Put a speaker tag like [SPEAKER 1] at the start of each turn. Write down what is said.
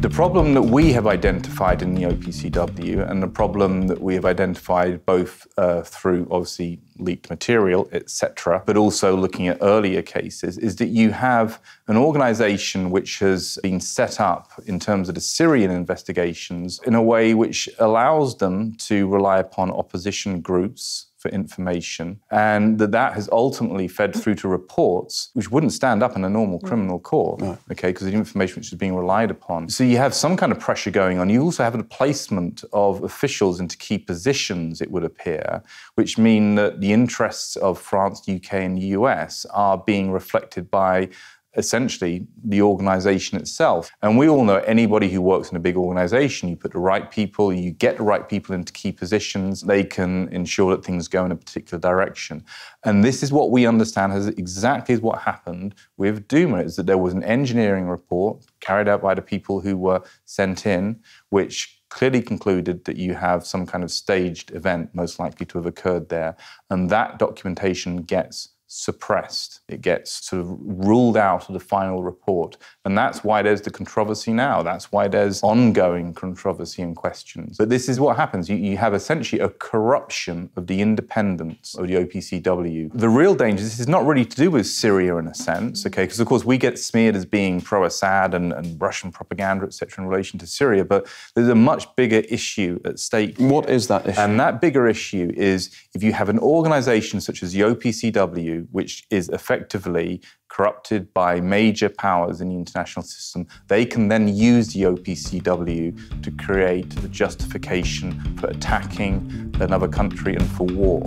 [SPEAKER 1] The problem that we have identified in the OPCW and the problem that we have identified both uh, through obviously leaked material, etc., but also looking at earlier cases is that you have an organization which has been set up in terms of the Syrian investigations in a way which allows them to rely upon opposition groups for information, and that that has ultimately fed through to reports which wouldn't stand up in a normal criminal court, okay, because the information which is being relied upon. So you have some kind of pressure going on. You also have a placement of officials into key positions, it would appear, which mean that the interests of France, UK, and US are being reflected by essentially the organization itself. And we all know anybody who works in a big organization, you put the right people, you get the right people into key positions, they can ensure that things go in a particular direction. And this is what we understand as exactly what happened with Duma, is that there was an engineering report carried out by the people who were sent in, which clearly concluded that you have some kind of staged event most likely to have occurred there. And that documentation gets suppressed. It gets sort of ruled out of the final report. And that's why there's the controversy now. That's why there's ongoing controversy and questions. But this is what happens. You, you have essentially a corruption of the independence of the OPCW. The real danger, this is not really to do with Syria in a sense, okay, because of course we get smeared as being pro-Assad and, and Russian propaganda, etc., in relation to Syria, but there's a much bigger issue at stake. What is that issue? And that bigger issue is if you have an organization such as the OPCW which is effectively corrupted by major powers in the international system, they can then use the OPCW to create the justification for attacking another country and for war.